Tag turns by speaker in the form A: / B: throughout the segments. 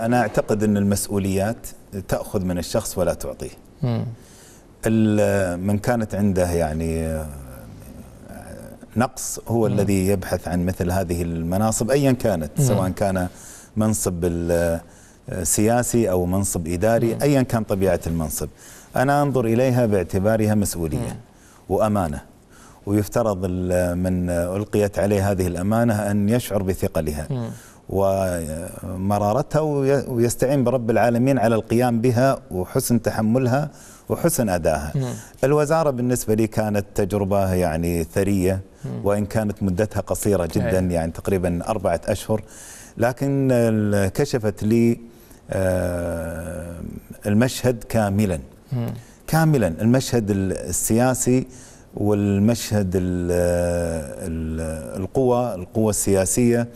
A: أنا أعتقد أن المسؤوليات تأخذ من الشخص ولا تعطيه من كانت عنده يعني نقص هو مم. الذي يبحث عن مثل هذه المناصب أيا كانت مم. سواء كان منصب سياسي أو منصب إداري أيا كان طبيعة المنصب أنا أنظر إليها باعتبارها مسؤولية مم. وأمانة ويفترض من ألقيت عليه هذه الأمانة أن يشعر بثقلها مم. ومرارتها ويستعين برب العالمين على القيام بها وحسن تحملها وحسن أدائها نعم. الوزارة بالنسبة لي كانت تجربة يعني ثرية نعم. وإن كانت مدتها قصيرة جدا يعني تقريبا أربعة أشهر لكن كشفت لي آه، المشهد كاملا نعم. كاملا المشهد السياسي والمشهد القوى القوى السياسية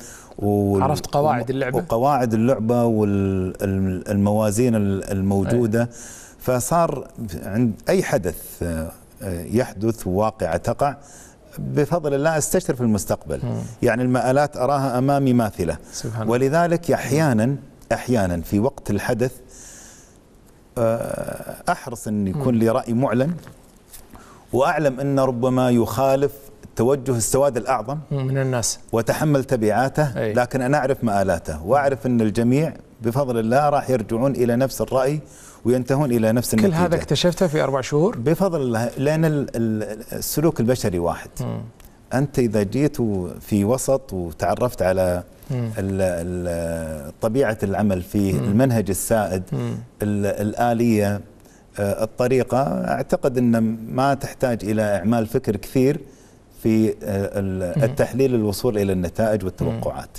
A: عرفت قواعد اللعبة وقواعد اللعبة والموازين الموجودة فصار عند أي حدث آه، يحدث واقعة تقع بفضل الله استشرف المستقبل يعني المآلات أراها أمامي ماثلة سبحان ولذلك أحيانا أحيانا في وقت الحدث آه، أحرص أن يكون لي رأي معلن واعلم انه ربما يخالف توجه السواد الاعظم من الناس وتحمل تبعاته أي. لكن انا اعرف مآلاته واعرف ان الجميع بفضل الله راح يرجعون الى نفس الراي وينتهون الى نفس النتيجه كل هذا اكتشفته في اربع شهور بفضل الله لان السلوك البشري واحد م. انت اذا جيت في وسط وتعرفت على طبيعه العمل فيه م. المنهج السائد الاليه آه، الطريقة أعتقد أن ما تحتاج إلى إعمال فكر كثير في آه، التحليل الوصول إلى النتائج والتوقعات